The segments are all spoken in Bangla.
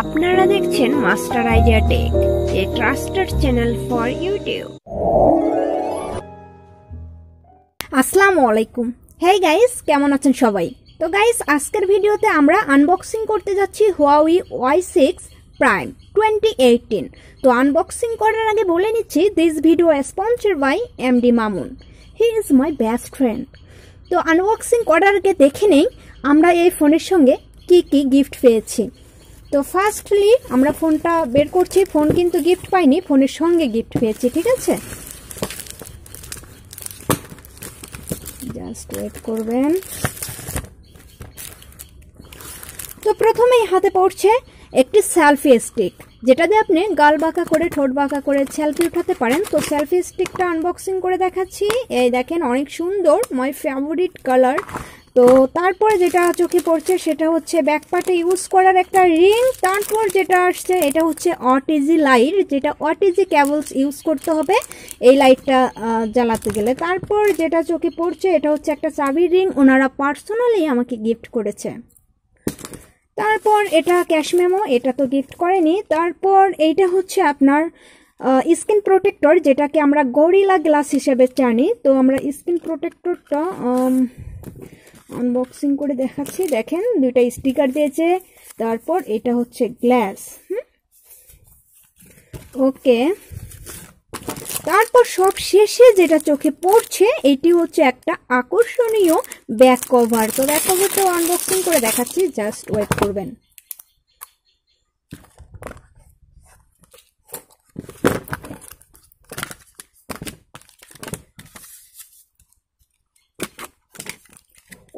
আপনারা দেখছেন Master Idea Tech a trusted channel for YouTube আসসালামু আলাইকুম হে গাইস কেমন আছেন সবাই তো গাইস আজকের ভিডিওতে আমরা আনবক্সিং করতে যাচ্ছি Huawei Y six prime twenty eighteen তো আনবক্সিং করার আগে বলে নিচ্ছি this video sponsor by MD Mamun he is my best friend তো আনবক্সিং করার আগে দেখে নেই আমরা এই ফোনের সঙ্গে কি কি গিফট পেয়েছি তো ফার্স্টলি আমরা ফোনটা বের করছি ফোন কিন্তু গিফট পাইনি ফোনের সঙ্গে গিফট পেয়েছি ঠিক আছে জাস্ট ওয়েট করবেন তো প্রথমেই হাতে পড়ছে একটি সেলফি স্টিক যেটা দিয়ে আপনি গাল বাঁকা করে ঠোঁট বাঁকা করে সেলফি উঠাতে পারেন তো সেলফি স্টিকটা আনবক্সিং করে দেখাচ্ছি এই দেখেন অনেক সুন্দর মাই ফেভারিট কালার তো তারপরে যেটা চোখে পড়ছে সেটা হচ্ছে ব্যাকপাটে ইউজ করার একটা রিং তারপর যেটা আসছে এটা হচ্ছে অটিজি লাইট যেটা অটিজি ক্যাবলস ইউজ করতে হবে এই লাইটটা জ্বালাতে গেলে তারপর যেটা চোখে পড়ছে এটা হচ্ছে একটা চাবি রিং ওনারা পার্সোনালি আমাকে গিফট করেছে তারপর এটা ক্যাশ মেমো এটা তো গিফট করেনি তারপর এইটা হচ্ছে আপনার স্কিন প্রোটেক্টর যেটাকে আমরা গরিলা গ্লাস হিসেবে জানি তো আমরা স্কিন প্রোটেক্টরটা আনবক্সিং করে দেখাচ্ছি দেখেন দুইটা স্টিকার দিয়েছে তারপর এটা হচ্ছে গ্লাস হুম ওকে তারপর সব শেষে যেটা চোখে পড়ছে এটি হচ্ছে একটা আকর্ষণীয় ব্যাক কভার তো ব্যাক কভারটাও আনবক্সিং করে দেখাচ্ছি জাস্ট ওয়েট করবেন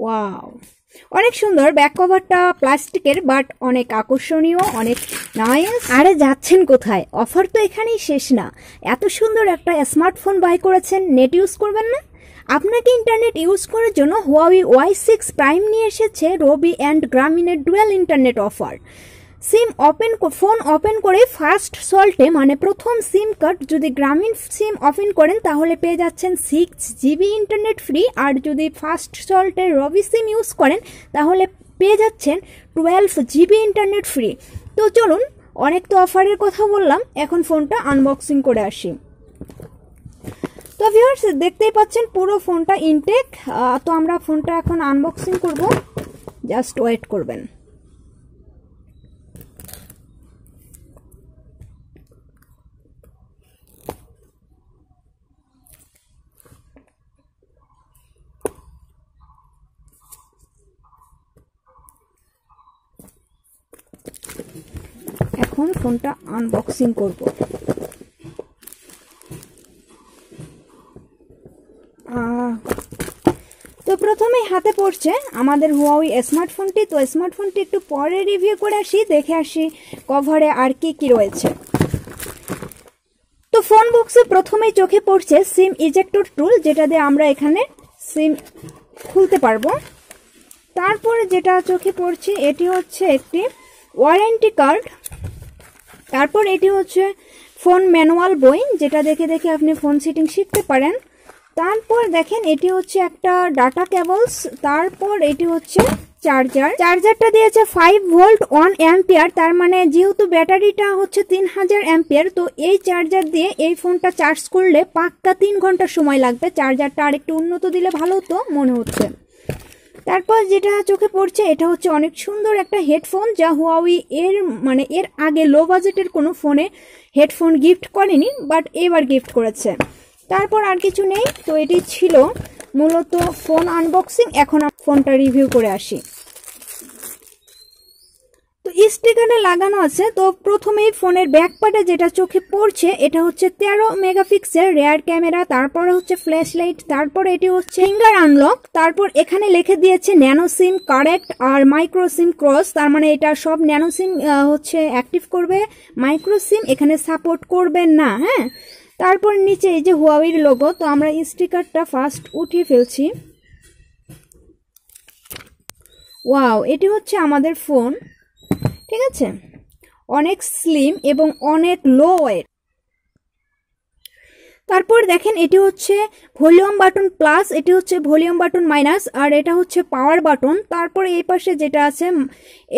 ওয়াও অনেক সুন্দর ব্যাক কভারটা প্লাস্টিকের বাট অনেক আকর্ষণীয় অনেক নাইস আরে যাচ্ছেন কোথায় অফার তো এখানেই শেষ না এত সুন্দর একটা স্মার্টফোন বাই করেছেন নেট ইউজ করবেন না আপনাকে ইন্টারনেট ইউজ করার জন্য হুয়াওই ওয়াই সিক্স প্রাইম নিয়ে এসেছে রবি অ্যান্ড গ্রামীণের dual internet offer SIM open phone open করে ফার্স্ট সল্টে মানে প্রথম সিম কার্ড যদি গ্রামীণ সিম ওপেন করেন তাহলে পেয়ে যাচ্ছেন সিক্স জিবি ইন্টারনেট ফ্রি আর যদি ফার্স্ট সল্টে রবি সিম ইউজ করেন তাহলে পেয়ে যাচ্ছেন টুয়েলভ জিবি ইন্টারনেট ফ্রি তো চলুন অনেক তো অফারের কথা বললাম এখন ফোনটা আনবক্সিং করে আসি তো ভিউয়ার্স দেখতেই পাচ্ছেন পুরো ফোনটা ইনটেক তো আমরা ফোনটা এখন আনবক্সিং করব জাস্ট ওয়েট করবেন এখন ফোনটা আনবক্সিং করব তো প্রথমেই হাতে পড়ছে আমাদের হুয়াউই স্মার্টফোনটি তো স্মার্টফোনটি একটু পরে রিভিউ করে আসি দেখে আসি কভারে আর কি কি রয়েছে তো ফোন বক্সে প্রথমেই চোখে পড়ছে সিম ইজেক্টর টুল যেটা দিয়ে আমরা এখানে সিম খুলতে পারবো তারপরে যেটা চোখে পড়ছে এটি হচ্ছে একটি ওয়ারেন্টি কার্ড তারপর এটি হচ্ছে ফোন ম্যানুয়াল বই যেটা দেখে দেখে আপনি ফোন সিটিং শিখতে পারেন তারপর দেখেন এটি হচ্ছে একটা ডাটা কেবলস তারপর এটি হচ্ছে চার্জার চার্জারটা দিয়েছে ফাইভ ভোল্ট ওয়ান অ্যাম্পিয়ার তার মানে যেহেতু ব্যাটারিটা হচ্ছে তিন হাজার অ্যাম্পিয়ার তো এই চার্জার দিয়ে এই ফোনটা চার্জ করলে পাক্কা তিন ঘন্টা সময় লাগবে চার্জারটা আরেকটু উন্নত দিলে ভালো হতো মনে হচ্ছে তারপর যেটা চোখে পড়ছে এটা হচ্ছে অনেক সুন্দর একটা হেডফোন যা হুয়াউই এর মানে এর আগে লো বাজেটের কোনো ফোনে হেডফোন গিফট করেনি বাট এবার গিফট করেছে তারপর আর কিছু নেই তো এটি ছিল মূলত ফোন আনবক্সিং এখন ফোনটা রিভিউ করে আসি তো স্টিকারে লাগানো আছে তো প্রথমেই ফোনের ব্যাক পার্টে যেটা চোখে পড়ছে এটা হচ্ছে তেরো মেগাপিক্সেল রেয়ার ক্যামেরা তারপরে হচ্ছে ফ্ল্যাশ লাইট তারপর এটি হচ্ছে ফিঙ্গার আনলক তারপর এখানে লিখে দিয়েছে ন্যানো সিম কারেক্ট আর মাইক্রো সিম ক্রস তার মানে এটা সব ন্যানো সিম হচ্ছে অ্যাক্টিভ করবে মাইক্রো সিম এখানে সাপোর্ট করবে না হ্যাঁ তারপর নিচে এই যে হুয়াওয়ের লোগো তো আমরা স্টিকারটা ফার্স্ট উঠিয়ে ফেলছি ওয়াও এটি হচ্ছে আমাদের ফোন ঠিক আছে অনেক স্লিম এবং অনেক লো ওয়েট তারপর দেখেন এটি হচ্ছে ভলিউম বাটন প্লাস এটি হচ্ছে ভলিউম বাটন মাইনাস আর এটা হচ্ছে পাওয়ার বাটন তারপর এই পাশে যেটা আছে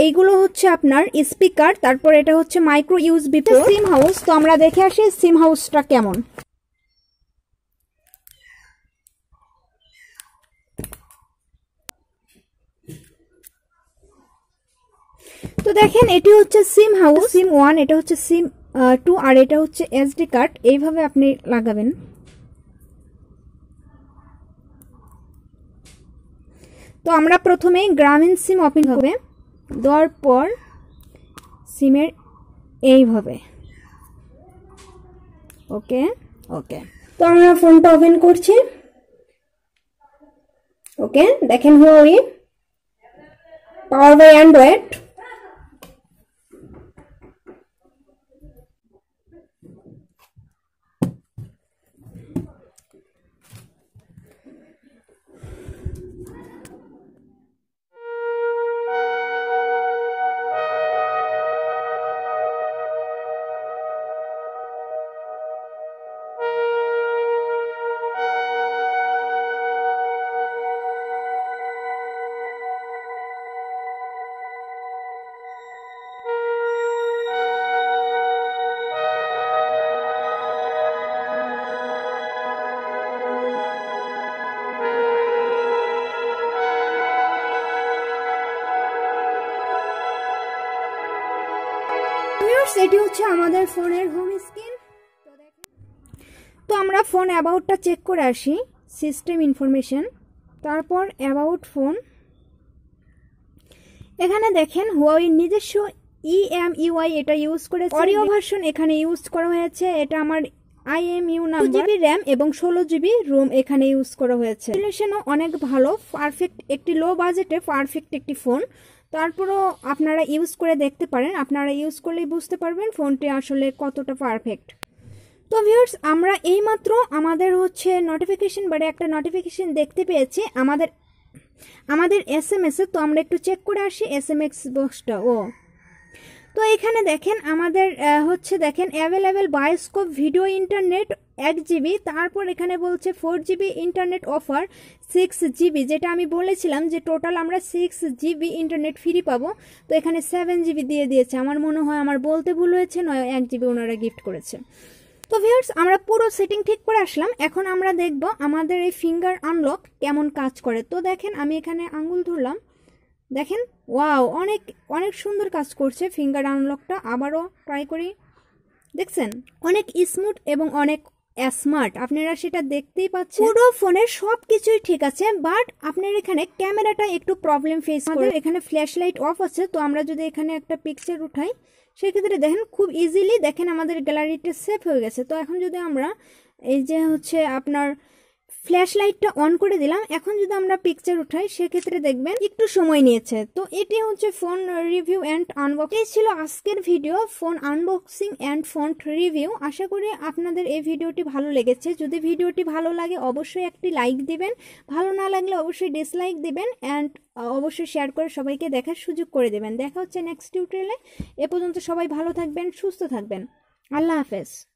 এইগুলো হচ্ছে আপনার স্পিকার তারপর এটা হচ্ছে মাইক্রো বিপ সিম হাউস তো আমরা দেখে আসি সিম হাউসটা কেমন দেখেন এটি হচ্ছে সিম হাউস সিম ওয়ান এটা হচ্ছে সিম টু আর এটা হচ্ছে এসডি কার্ড এইভাবে আপনি লাগাবেন তো আমরা প্রথমে গ্রামীণ সিম অপিন হবে দেওয়ার পর সিমের এইভাবে ওকে ওকে তো আমরা ফোনটা ওপেন করছি ওকে দেখেন Huawei power by Android viewers এটি হচ্ছে আমাদের ফোনের হোম স্ক্রিন তো আমরা ফোন অ্যাবাউটটা চেক করে আসি সিস্টেম ইনফরমেশন তারপর অ্যাবাউট ফোন এখানে দেখেন হুয়াওয়ের নিজস্ব ইএম e ইউআই e এটা ইউজ করে অডিও ভার্সন এখানে ইউজ করা হয়েছে এটা আমার আই এম ইউ নাম জিবি র্যাম এবং ষোলো জিবি রোম এখানে ইউজ করা হয়েছে অনেক ভালো পারফেক্ট একটি লো বাজেটে পারফেক্ট একটি ফোন তারপরও আপনারা ইউজ করে দেখতে পারেন আপনারা ইউজ করলেই বুঝতে পারবেন ফোনটি আসলে কতটা পারফেক্ট তো ভিউর্স আমরা এইমাত্র আমাদের হচ্ছে নোটিফিকেশন বারে একটা নোটিফিকেশন দেখতে পেয়েছি আমাদের আমাদের এস এম এসে তো আমরা একটু চেক করে আসি এস এম এক্স বক্সটা ও তো এখানে দেখেন আমাদের হচ্ছে দেখেন অ্যাভেলেবেল বায়োস্কোপ ভিডিও ইন্টারনেট এক জিবি তারপর এখানে বলছে four GB internet offer six GB যেটা আমি বলেছিলাম যে টোটাল আমরা সিক্স জিবি ইন্টারনেট ফ্রি পাবো তো এখানে সেভেন জিবি দিয়ে দিয়েছে আমার মনে হয় আমার বলতে ভুল হয়েছে নয় এক জিবি ওনারা গিফট করেছে তো ভিউর্স আমরা পুরো সেটিং ঠিক করে আসলাম এখন আমরা দেখব আমাদের এই ফিঙ্গার আনলক কেমন কাজ করে তো দেখেন আমি এখানে আঙুল ধরলাম দেখেন ওয়াও অনেক অনেক সুন্দর কাজ করছে ফিঙ্গার আনলকটা আবারও ট্রাই করি দেখছেন অনেক স্মুথ এবং অনেক স্মার্ট আপনারা সেটা দেখতেই পাচ্ছেন পুরো ফোনের সব কিছুই ঠিক আছে বাট আপনার এখানে ক্যামেরাটা একটু প্রবলেম ফেস করে এখানে ফ্ল্যাশ লাইট অফ আছে তো আমরা যদি এখানে একটা পিকচার উঠাই সেক্ষেত্রে দেখেন খুব ইজিলি দেখেন আমাদের গ্যালারিটা সেফ হয়ে গেছে তো এখন যদি আমরা এই যে হচ্ছে আপনার ফ্ল্যাশ লাইটটা অন করে দিলাম এখন যদি আমরা পিকচার উঠাই সেক্ষেত্রে দেখবেন একটু সময় নিয়েছে তো এটি হচ্ছে ফোন রিভিউ অ্যান্ড আনবক্স এই ছিল আজকের video phone unboxing and phone review আশা করি আপনাদের এই ভিডিওটি ভালো লেগেছে যদি ভিডিওটি ভালো লাগে অবশ্যই একটি লাইক দিবেন ভালো না লাগলে অবশ্যই ডিসলাইক দিবেন অ্যান্ড অবশ্যই শেয়ার করে সবাইকে দেখার সুযোগ করে দেবেন দেখা হচ্ছে নেক্সট টিউটোরিয়ালে এ পর্যন্ত সবাই ভালো থাকবেন সুস্থ থাকবেন আল্লাহ হাফেজ